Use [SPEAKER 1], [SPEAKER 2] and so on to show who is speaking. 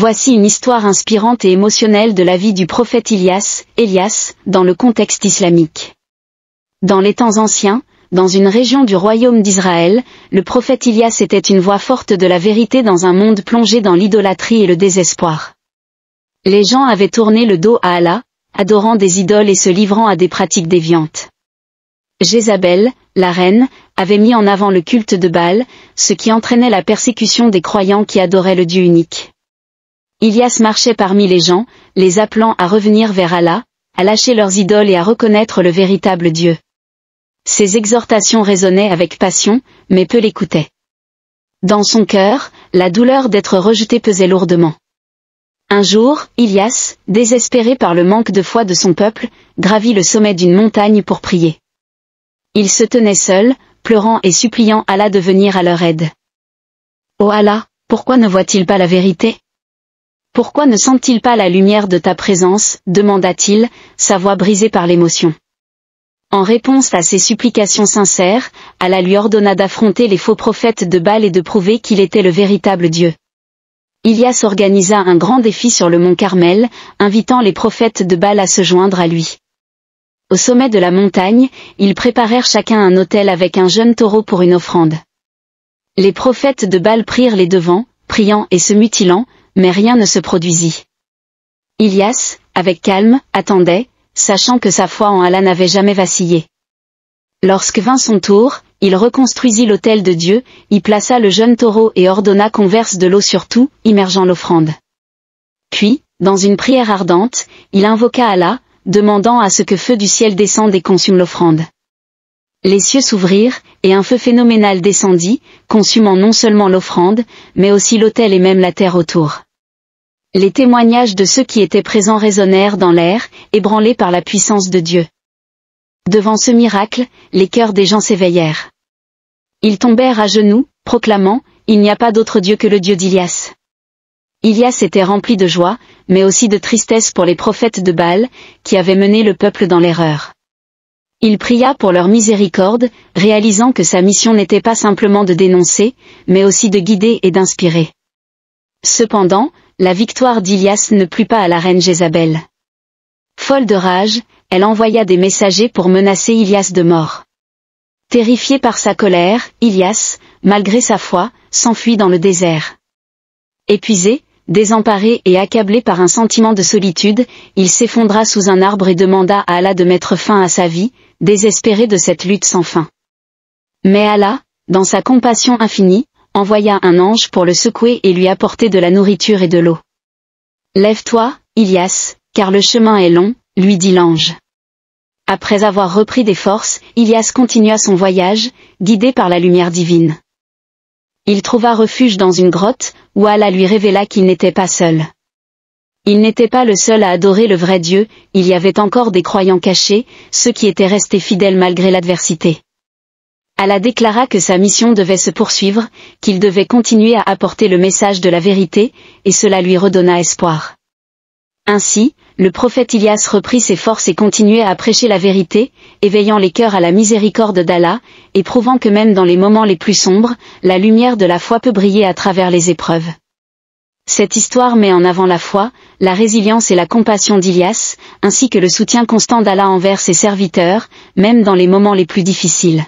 [SPEAKER 1] Voici une histoire inspirante et émotionnelle de la vie du prophète Ilias, Elias, dans le contexte islamique. Dans les temps anciens, dans une région du royaume d'Israël, le prophète Ilias était une voix forte de la vérité dans un monde plongé dans l'idolâtrie et le désespoir. Les gens avaient tourné le dos à Allah, adorant des idoles et se livrant à des pratiques déviantes. Jézabel, la reine, avait mis en avant le culte de Baal, ce qui entraînait la persécution des croyants qui adoraient le Dieu unique. Ilias marchait parmi les gens, les appelant à revenir vers Allah, à lâcher leurs idoles et à reconnaître le véritable Dieu. Ses exhortations résonnaient avec passion, mais peu l'écoutaient. Dans son cœur, la douleur d'être rejeté pesait lourdement. Un jour, Ilias, désespéré par le manque de foi de son peuple, gravit le sommet d'une montagne pour prier. Il se tenait seul, pleurant et suppliant Allah de venir à leur aide. oh Allah, pourquoi ne voit-il pas la vérité pourquoi ne sent-il pas la lumière de ta présence demanda-t-il, sa voix brisée par l'émotion. En réponse à ses supplications sincères, Allah lui ordonna d'affronter les faux prophètes de Baal et de prouver qu'il était le véritable Dieu. Ilias organisa un grand défi sur le mont Carmel, invitant les prophètes de Baal à se joindre à lui. Au sommet de la montagne, ils préparèrent chacun un autel avec un jeune taureau pour une offrande. Les prophètes de Baal prirent les devants, priant et se mutilant, mais rien ne se produisit. Ilias, avec calme, attendait, sachant que sa foi en Allah n'avait jamais vacillé. Lorsque vint son tour, il reconstruisit l'autel de Dieu, y plaça le jeune taureau et ordonna qu'on verse de l'eau sur tout, immergeant l'offrande. Puis, dans une prière ardente, il invoqua Allah, demandant à ce que feu du ciel descende et consume l'offrande. Les cieux s'ouvrirent, et un feu phénoménal descendit, consumant non seulement l'offrande, mais aussi l'autel et même la terre autour. Les témoignages de ceux qui étaient présents résonnèrent dans l'air, ébranlés par la puissance de Dieu. Devant ce miracle, les cœurs des gens s'éveillèrent. Ils tombèrent à genoux, proclamant, « Il n'y a pas d'autre Dieu que le Dieu d'Ilias ». Ilias était rempli de joie, mais aussi de tristesse pour les prophètes de Baal, qui avaient mené le peuple dans l'erreur. Il pria pour leur miséricorde, réalisant que sa mission n'était pas simplement de dénoncer, mais aussi de guider et d'inspirer. Cependant, la victoire d'Ilias ne plut pas à la reine Jézabel. Folle de rage, elle envoya des messagers pour menacer Ilias de mort. Terrifié par sa colère, Ilias, malgré sa foi, s'enfuit dans le désert. Épuisé, désemparé et accablé par un sentiment de solitude, il s'effondra sous un arbre et demanda à Allah de mettre fin à sa vie, désespéré de cette lutte sans fin. Mais Allah, dans sa compassion infinie, envoya un ange pour le secouer et lui apporter de la nourriture et de l'eau. Lève-toi, Ilias, car le chemin est long, lui dit l'ange. Après avoir repris des forces, Ilias continua son voyage, guidé par la lumière divine. Il trouva refuge dans une grotte, où Allah lui révéla qu'il n'était pas seul. Il n'était pas le seul à adorer le vrai Dieu, il y avait encore des croyants cachés, ceux qui étaient restés fidèles malgré l'adversité. Allah déclara que sa mission devait se poursuivre, qu'il devait continuer à apporter le message de la vérité, et cela lui redonna espoir. Ainsi, le prophète Ilias reprit ses forces et continuait à prêcher la vérité, éveillant les cœurs à la miséricorde d'Allah, et prouvant que même dans les moments les plus sombres, la lumière de la foi peut briller à travers les épreuves. Cette histoire met en avant la foi, la résilience et la compassion d'Ilias, ainsi que le soutien constant d'Allah envers ses serviteurs, même dans les moments les plus difficiles.